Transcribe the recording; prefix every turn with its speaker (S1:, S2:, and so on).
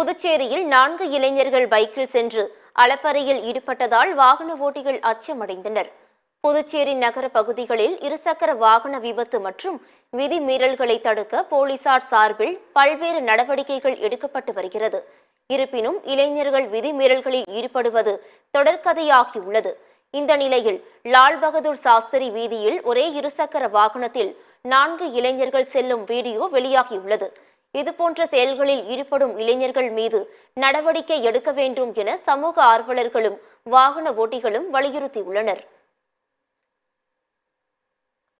S1: புதுச்சேரியில் நான்கு இளைஞர்கள் பைக்கில் சென்று அளப்பறையில் ஈடுபட்டதால் வாகன ஓட்டிகள் அச்சமடைந்தனர் புதுச்சேரி நகர பகுதிகளில் இருசக்கர வாகன விபத்து மற்றும் விதி மீறல்களை தடுக்க போலீசார் சார்பில் பல்வேறு நடவடிக்கைகள் எடுக்கப்பட்டு வருகிறது இருப்பினும் இளைஞர்கள் விதிமீறல்களில் ஈடுபடுவது தொடர்கதையாகியுள்ளது இந்த நிலையில் லால் பகதூர் சாஸ்திரி வீதியில் ஒரே இருசக்கர வாகனத்தில் நான்கு இளைஞர்கள் செல்லும் வீடியோ வெளியாகியுள்ளது இதுபோன்ற செயல்களில் ஈடுபடும் இளைஞர்கள் மீது நடவடிக்கை எடுக்க வேண்டும் என சமூக ஆர்வலர்களும் வாகன ஓட்டிகளும் வலியுறுத்தியுள்ளனர்